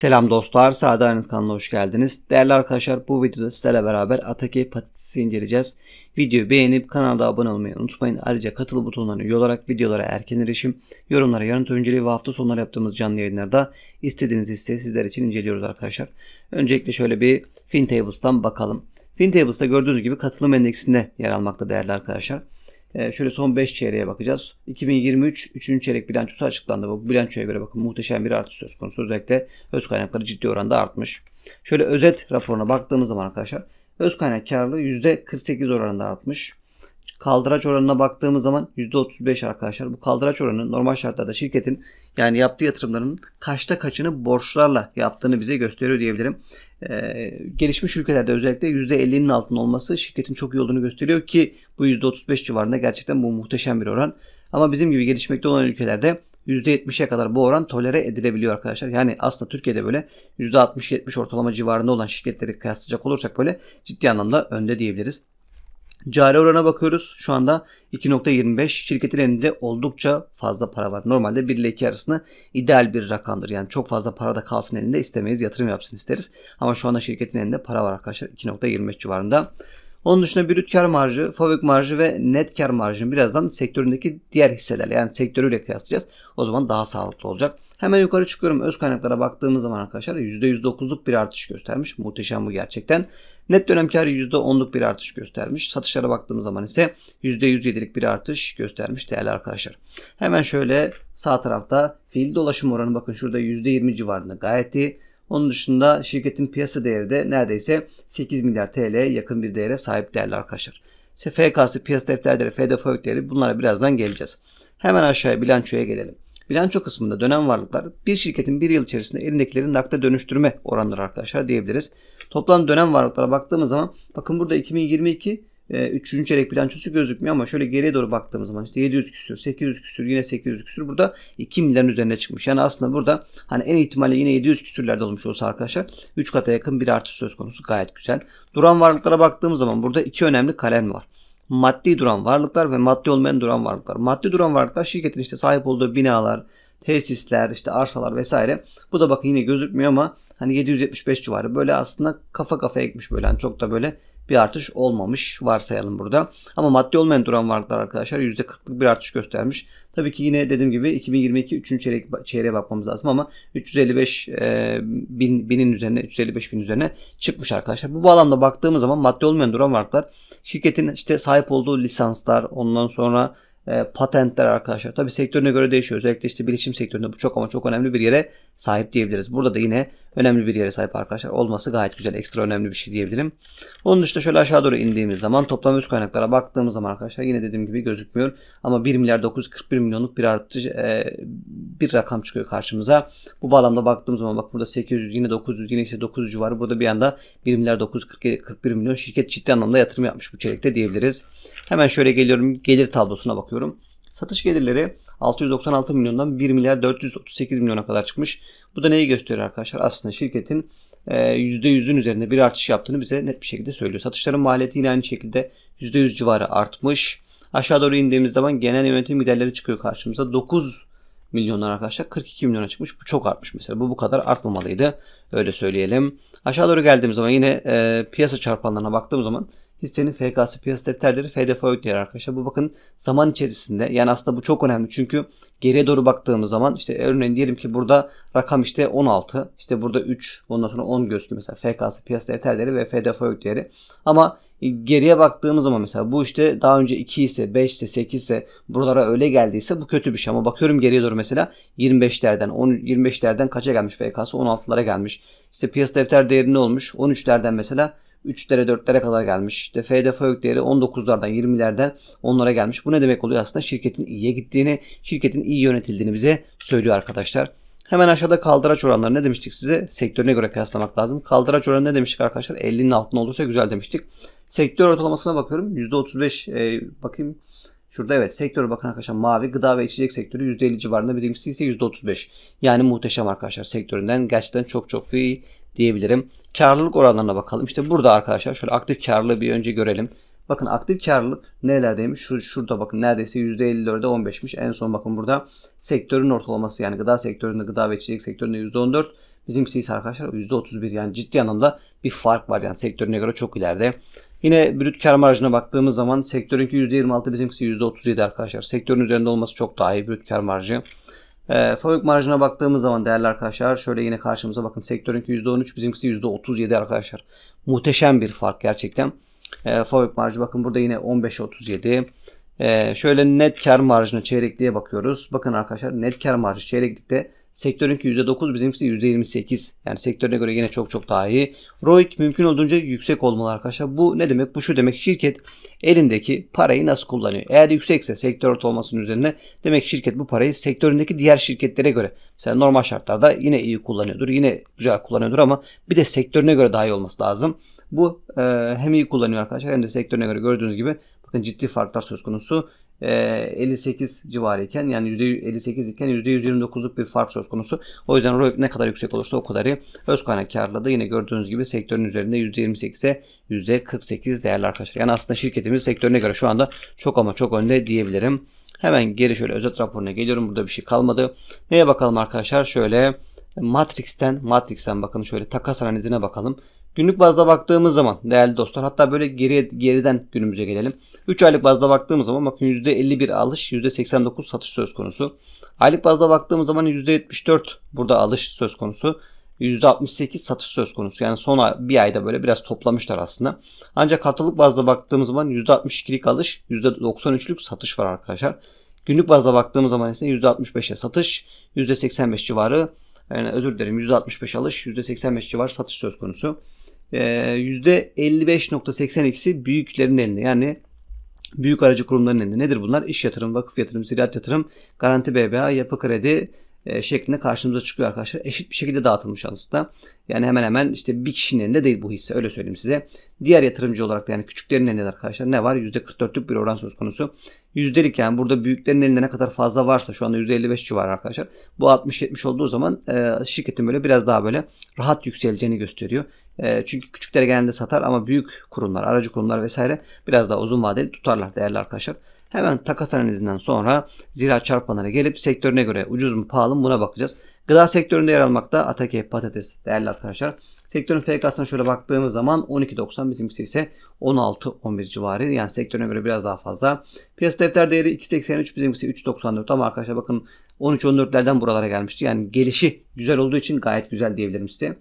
Selam dostlar, Sade Aynız kanalına hoş geldiniz. Değerli arkadaşlar bu videoda sizlerle beraber Ataki hepatitisi inceleyeceğiz. Videoyu beğenip kanala abone olmayı unutmayın. Ayrıca katıl butonlarına üye olarak videolara erken erişim, yorumlara yanıt önceliği ve hafta sonları yaptığımız canlı yayınlarda istediğiniz isteği sizler için inceliyoruz arkadaşlar. Öncelikle şöyle bir FinTables'tan bakalım. FinTables'ta gördüğünüz gibi katılım endeksinde yer almakta değerli arkadaşlar. Ee, şöyle son 5 çeyreğe bakacağız. 2023 3. çeyrek bilançosu açıklandı. Bu bilançoya göre bakın muhteşem bir artış söz konusu. Özellikle öz kaynakları ciddi oranda artmış. Şöyle özet raporuna baktığımız zaman arkadaşlar öz kaynak karlılığı %48 oranında artmış. Kaldıraç oranına baktığımız zaman %35 arkadaşlar. Bu kaldıraç oranı normal şartlarda şirketin yani yaptığı yatırımların kaçta kaçını borçlarla yaptığını bize gösteriyor diyebilirim. Ee, gelişmiş ülkelerde özellikle %50'nin altında olması şirketin çok iyi olduğunu gösteriyor ki bu %35 civarında gerçekten bu muhteşem bir oran. Ama bizim gibi gelişmekte olan ülkelerde %70'e kadar bu oran tolere edilebiliyor arkadaşlar. Yani aslında Türkiye'de böyle %60-70 ortalama civarında olan şirketleri kıyaslayacak olursak böyle ciddi anlamda önde diyebiliriz. Cari orana bakıyoruz. Şu anda 2.25 şirketin elinde oldukça fazla para var. Normalde 1 ile 2 arasında ideal bir rakamdır. Yani çok fazla para da kalsın elinde istemeyiz. Yatırım yapsın isteriz. Ama şu anda şirketin elinde para var arkadaşlar. 2.25 civarında. Onun dışında brüt kar marjı, fabrik marjı ve net kar marjını birazdan sektöründeki diğer hisselerle yani sektörüyle kıyaslayacağız. O zaman daha sağlıklı olacak. Hemen yukarı çıkıyorum. Öz kaynaklara baktığımız zaman arkadaşlar %109'luk bir artış göstermiş. Muhteşem bu gerçekten. Net dönem karı %10'luk bir artış göstermiş. Satışlara baktığımız zaman ise %107'lik bir artış göstermiş değerli arkadaşlar. Hemen şöyle sağ tarafta fiil dolaşım oranı bakın şurada %20 civarında gayet iyi. Onun dışında şirketin piyasa değeri de neredeyse 8 milyar TL'ye yakın bir değere sahip değerli arkadaşlar. İşte FK'sı, piyasa defterleri, FDFÖK değeri bunlara birazdan geleceğiz. Hemen aşağıya bilançoya gelelim. Bilanço kısmında dönem varlıklar bir şirketin bir yıl içerisinde elindekilerin nakde dönüştürme oranları arkadaşlar diyebiliriz. Toplam dönem varlıklara baktığımız zaman bakın burada 2022 e, ee, 3. çeyrek bilançosu gözükmüyor ama şöyle geriye doğru baktığımız zaman işte 700 küsür, 800 küsür, yine 800 küsür burada 2 milyarın üzerine çıkmış. Yani aslında burada hani en ihtimalle yine 700 küsürlerde olmuş olsa arkadaşlar 3 kata yakın bir artış söz konusu gayet güzel. Duran varlıklara baktığımız zaman burada iki önemli kalem var maddi duran varlıklar ve maddi olmayan duran varlıklar. Maddi duran varlıklar şirketin işte sahip olduğu binalar, tesisler, işte arsalar vesaire. Bu da bakın yine gözükmüyor ama hani 775 civarı böyle aslında kafa kafaya gitmiş böyle yani çok da böyle bir artış olmamış varsayalım burada. Ama maddi olmayan duran varlıklar arkadaşlar %40'lık bir artış göstermiş. Tabii ki yine dediğim gibi 2022 3. çeyrek, çeyreğe bakmamız lazım ama 355 e, bin, binin üzerine 355 bin üzerine çıkmış arkadaşlar. Bu bağlamda baktığımız zaman maddi olmayan duran varlıklar şirketin işte sahip olduğu lisanslar ondan sonra e, patentler arkadaşlar. tabii sektörüne göre değişiyor. Özellikle işte bilişim sektöründe bu çok ama çok önemli bir yere sahip diyebiliriz. Burada da yine önemli bir yere sahip arkadaşlar. Olması gayet güzel. Ekstra önemli bir şey diyebilirim. Onun dışında şöyle aşağı doğru indiğimiz zaman toplam üst kaynaklara baktığımız zaman arkadaşlar yine dediğim gibi gözükmüyor. Ama 1 milyar 941 milyonluk bir artış e, bir rakam çıkıyor karşımıza. Bu bağlamda baktığımız zaman bak burada 800 yine 900 yine işte 900 civarı. Burada bir anda 1 milyar 941 milyon şirket ciddi anlamda yatırım yapmış bu çeyrekte diyebiliriz. Hemen şöyle geliyorum gelir tablosuna bakıyorum. Satış gelirleri 696 milyondan 1 milyar 438 milyona kadar çıkmış. Bu da neyi gösteriyor arkadaşlar? Aslında şirketin %100'ün e, üzerinde bir artış yaptığını bize net bir şekilde söylüyor. Satışların maliyeti yine aynı şekilde %100 civarı artmış. Aşağı doğru indiğimiz zaman genel yönetim giderleri çıkıyor karşımıza. 9 milyonlar arkadaşlar 42 milyona çıkmış. Bu çok artmış mesela. Bu bu kadar artmamalıydı. Öyle söyleyelim. Aşağı doğru geldiğimiz zaman yine e, piyasa çarpanlarına baktığımız zaman hissenin FK'sı piyasa defterleri FDF ödüyor arkadaşlar. Bu bakın zaman içerisinde yani aslında bu çok önemli çünkü geriye doğru baktığımız zaman işte örneğin diyelim ki burada rakam işte 16 işte burada 3 ondan sonra 10 gözükü mesela FK'sı piyasa defterleri ve FDF değeri. Ama e, geriye baktığımız zaman mesela bu işte daha önce 2 ise 5 ise 8 ise buralara öyle geldiyse bu kötü bir şey ama bakıyorum geriye doğru mesela 25'lerden 10 25'lerden kaça gelmiş FK'sı 16'lara gelmiş. İşte piyasa defter değeri ne olmuş? 13'lerden mesela 3'lere 4'lere kadar gelmiş. İşte FD FÖK değeri 19'lardan 20'lerden onlara gelmiş. Bu ne demek oluyor? Aslında şirketin iyiye gittiğini, şirketin iyi yönetildiğini bize söylüyor arkadaşlar. Hemen aşağıda kaldıraç oranları ne demiştik size? Sektörüne göre kıyaslamak lazım. Kaldıraç oranı ne demiştik arkadaşlar? 50'nin altında olursa güzel demiştik. Sektör ortalamasına bakıyorum. %35 e, bakayım. Şurada evet sektörü bakın arkadaşlar mavi gıda ve içecek sektörü %50 civarında bizimkisi ise %35. Yani muhteşem arkadaşlar sektöründen gerçekten çok çok iyi diyebilirim. Karlılık oranlarına bakalım. İşte burada arkadaşlar şöyle aktif karlılığı bir önce görelim. Bakın aktif karlılık nerelerdeymiş? Şu, şurada bakın neredeyse %54'e 15'miş. En son bakın burada sektörün ortalaması yani gıda sektöründe gıda ve çiçek sektöründe %14. Bizimkisi ise arkadaşlar %31 yani ciddi anlamda bir fark var yani sektörüne göre çok ileride. Yine brüt kar marjına baktığımız zaman sektörünki %26 bizimkisi %37 arkadaşlar. Sektörün üzerinde olması çok daha iyi brüt kar marjı. E, ee, FOIC marjına baktığımız zaman değerli arkadaşlar şöyle yine karşımıza bakın. Sektörünki %13 bizimkisi %37 arkadaşlar. Muhteşem bir fark gerçekten. E, ee, FOIC marjı bakın burada yine 15-37. E, ee, şöyle net kar marjına çeyrekliğe bakıyoruz. Bakın arkadaşlar net kar marjı çeyreklikte Sektörünki %9 bizimkisi %28. Yani sektörüne göre yine çok çok daha iyi. ROIC mümkün olduğunca yüksek olmalı arkadaşlar. Bu ne demek? Bu şu demek şirket elindeki parayı nasıl kullanıyor? Eğer yüksekse sektör olmasının üzerine demek şirket bu parayı sektöründeki diğer şirketlere göre mesela normal şartlarda yine iyi kullanıyordur. Yine güzel kullanıyordur ama bir de sektörüne göre daha iyi olması lazım. Bu e, hem iyi kullanıyor arkadaşlar hem de sektörüne göre gördüğünüz gibi bakın ciddi farklar söz konusu. 58 e, civarı iken yani %58 iken %129'luk bir fark söz konusu. O yüzden ROIC ne kadar yüksek olursa o kadarı Öz kaynak karlılığı da yine gördüğünüz gibi sektörün üzerinde %28'e %48 değerli arkadaşlar. Yani aslında şirketimiz sektörüne göre şu anda çok ama çok önde diyebilirim. Hemen geri şöyle özet raporuna geliyorum. Burada bir şey kalmadı. Neye bakalım arkadaşlar? Şöyle Matrix'ten Matrix'ten bakın şöyle takas analizine bakalım. Günlük bazda baktığımız zaman değerli dostlar hatta böyle geri, geriden günümüze gelelim. 3 aylık bazda baktığımız zaman bakın %51 alış %89 satış söz konusu. Aylık bazda baktığımız zaman %74 burada alış söz konusu. %68 satış söz konusu. Yani son bir ayda böyle biraz toplamışlar aslında. Ancak katılık bazda baktığımız zaman %62'lik alış, %93'lük satış var arkadaşlar. Günlük bazda baktığımız zaman ise %65'e satış, %85 civarı yani özür dilerim %65 alış, %85 civarı satış söz konusu. %55.82'si ee, büyüklerin elinde. Yani büyük aracı kurumların elinde. Nedir bunlar? İş yatırım, vakıf yatırım, ziraat yatırım, garanti BBA, yapı kredi e, şeklinde karşımıza çıkıyor arkadaşlar. Eşit bir şekilde dağıtılmış aslında. Yani hemen hemen işte bir kişinin elinde değil bu hisse öyle söyleyeyim size. Diğer yatırımcı olarak da yani küçüklerin elinde arkadaşlar ne var? %44'lük bir oran söz konusu. Yüzdelik yani burada büyüklerin elinde ne kadar fazla varsa şu anda %55 civarı arkadaşlar. Bu 60-70 olduğu zaman e, şirketin böyle biraz daha böyle rahat yükseleceğini gösteriyor. Ee, çünkü küçükleri genelde satar ama büyük kurumlar, aracı kurumlar vesaire biraz daha uzun vadeli tutarlar değerli arkadaşlar. Hemen takas analizinden sonra zira çarpanlara gelip sektörüne göre ucuz mu pahalı mı buna bakacağız. Gıda sektöründe yer almakta Atake patates değerli arkadaşlar. Sektörün FK'sına şöyle baktığımız zaman 12.90 bizimkisi ise 16.11 civarı. Yani sektörüne göre biraz daha fazla. Piyasa defter değeri 2.83 bizimkisi 3.94 ama arkadaşlar bakın 13-14'lerden buralara gelmişti. Yani gelişi güzel olduğu için gayet güzel diyebilirim siteye.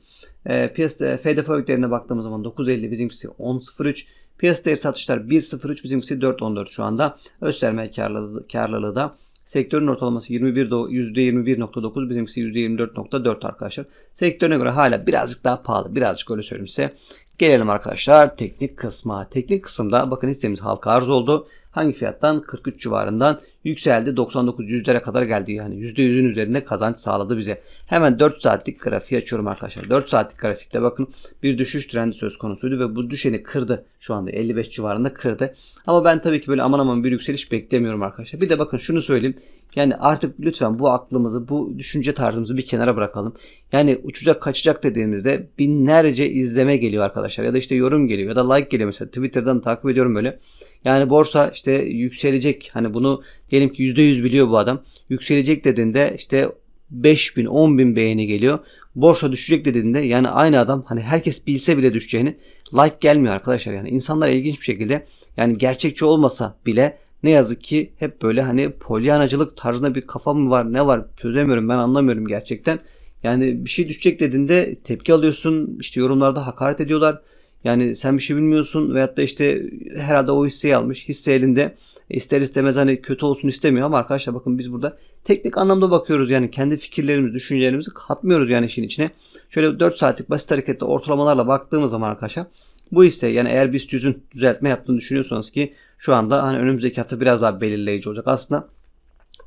Ee, e, piyasa FDF öykülerine baktığımız zaman 9.50 bizimkisi 10.03. Piyasa değeri satışlar 1.03 bizimkisi 4.14 şu anda. Östermel karlılığı, karlılığı da sektörün ortalaması 21 %21.9 bizimkisi %24.4 arkadaşlar. Sektörüne göre hala birazcık daha pahalı. Birazcık öyle söyleyeyim size. Gelelim arkadaşlar teknik kısma. Teknik kısımda bakın hissemiz halka arz oldu hangi fiyattan 43 civarından yükseldi 99 yüzlere kadar geldi yani %100'ün üzerinde kazanç sağladı bize. Hemen 4 saatlik grafiği açıyorum arkadaşlar. 4 saatlik grafikte bakın bir düşüş trendi söz konusuydu ve bu düşeni kırdı. Şu anda 55 civarında kırdı. Ama ben tabii ki böyle aman aman bir yükseliş beklemiyorum arkadaşlar. Bir de bakın şunu söyleyeyim. Yani artık lütfen bu aklımızı, bu düşünce tarzımızı bir kenara bırakalım. Yani uçacak kaçacak dediğimizde binlerce izleme geliyor arkadaşlar. Ya da işte yorum geliyor ya da like geliyor mesela. Twitter'dan takip ediyorum böyle. Yani borsa işte yükselecek. Hani bunu diyelim ki %100 biliyor bu adam. Yükselecek dediğinde işte 5 bin 10 bin beğeni geliyor. Borsa düşecek dediğinde yani aynı adam hani herkes bilse bile düşeceğini like gelmiyor arkadaşlar. Yani insanlar ilginç bir şekilde yani gerçekçi olmasa bile ne yazık ki hep böyle hani polyanacılık tarzında bir kafa mı var ne var çözemiyorum ben anlamıyorum gerçekten. Yani bir şey düşecek dediğinde tepki alıyorsun işte yorumlarda hakaret ediyorlar. Yani sen bir şey bilmiyorsun veyahut da işte herhalde o hisseyi almış. Hisse elinde ister istemez hani kötü olsun istemiyor ama arkadaşlar bakın biz burada teknik anlamda bakıyoruz. Yani kendi fikirlerimizi, düşüncelerimizi katmıyoruz yani işin içine. Şöyle 4 saatlik basit hareketli ortalamalarla baktığımız zaman arkadaşlar bu ise yani eğer biz 100'ün düzeltme yaptığını düşünüyorsanız ki şu anda hani önümüzdeki hafta biraz daha belirleyici olacak. Aslında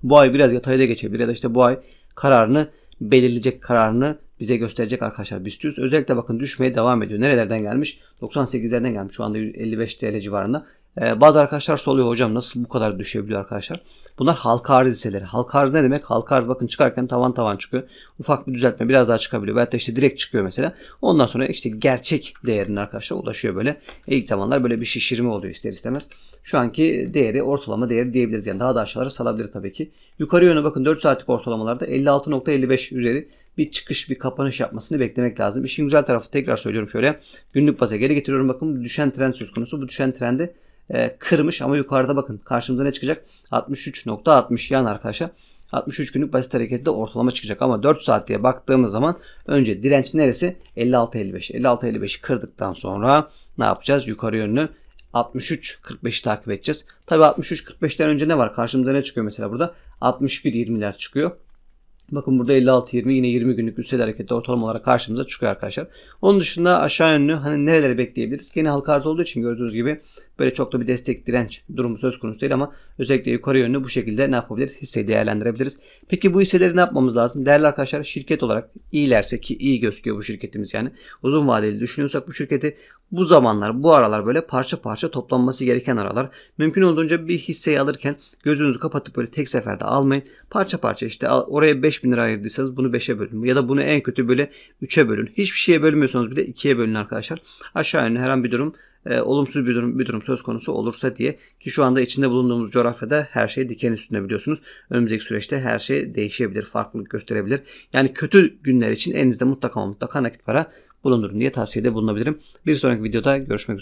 bu ay biraz yatayda geçebilir ya da işte bu ay kararını belirleyecek kararını bize gösterecek arkadaşlar BIST 100. Özellikle bakın düşmeye devam ediyor. Nerelerden gelmiş? 98'lerden gelmiş. Şu anda 55 TL civarında. Ee, bazı arkadaşlar soruyor hocam nasıl bu kadar düşebiliyor arkadaşlar. Bunlar halka arz hisseleri. Halka arz ne demek? Halka arz bakın çıkarken tavan tavan çıkıyor. Ufak bir düzeltme biraz daha çıkabiliyor. Veyahut da işte direkt çıkıyor mesela. Ondan sonra işte gerçek değerine arkadaşlar ulaşıyor böyle. E ilk zamanlar böyle bir şişirme oluyor ister istemez. Şu anki değeri ortalama değeri diyebiliriz. Yani daha da aşağılara salabilir tabii ki. Yukarı yöne bakın 4 saatlik ortalamalarda 56.55 üzeri bir çıkış bir kapanış yapmasını beklemek lazım. İşin güzel tarafı tekrar söylüyorum şöyle. Günlük baza geri getiriyorum bakın düşen trend söz konusu. Bu düşen trendi e, kırmış ama yukarıda bakın karşımıza ne çıkacak? 63.60 yan arkadaşlar. 63 günlük basit harekette ortalama çıkacak ama 4 saat diye baktığımız zaman önce direnç neresi? 56.55. 56.55'i kırdıktan sonra ne yapacağız? Yukarı yönünü 63.45'i takip edeceğiz. Tabi 63.45'ten önce ne var? Karşımıza ne çıkıyor mesela burada? 61.20'ler çıkıyor. Bakın burada 56.20 yine 20 günlük üstel harekette ortalama olarak karşımıza çıkıyor arkadaşlar. Onun dışında aşağı yönlü hani nereleri bekleyebiliriz? Yeni halka arz olduğu için gördüğünüz gibi Böyle çok da bir destek direnç durumu söz konusu değil ama özellikle yukarı yönlü bu şekilde ne yapabiliriz? Hisseyi değerlendirebiliriz. Peki bu hisseleri ne yapmamız lazım? Değerli arkadaşlar şirket olarak iyilerse ki iyi gözüküyor bu şirketimiz yani. Uzun vadeli düşünüyorsak bu şirketi bu zamanlar bu aralar böyle parça parça toplanması gereken aralar. Mümkün olduğunca bir hisseyi alırken gözünüzü kapatıp böyle tek seferde almayın. Parça parça işte oraya 5000 lira ayırdıysanız bunu 5'e bölün. Ya da bunu en kötü böyle 3'e bölün. Hiçbir şeye bölmüyorsanız bile 2'ye bölün arkadaşlar. Aşağı yönlü herhangi bir durum e, olumsuz bir durum, bir durum söz konusu olursa diye ki şu anda içinde bulunduğumuz coğrafyada her şey diken üstünde biliyorsunuz. Önümüzdeki süreçte her şey değişebilir, farklılık gösterebilir. Yani kötü günler için elinizde mutlaka mutlaka nakit para bulundurun diye tavsiyede bulunabilirim. Bir sonraki videoda görüşmek üzere.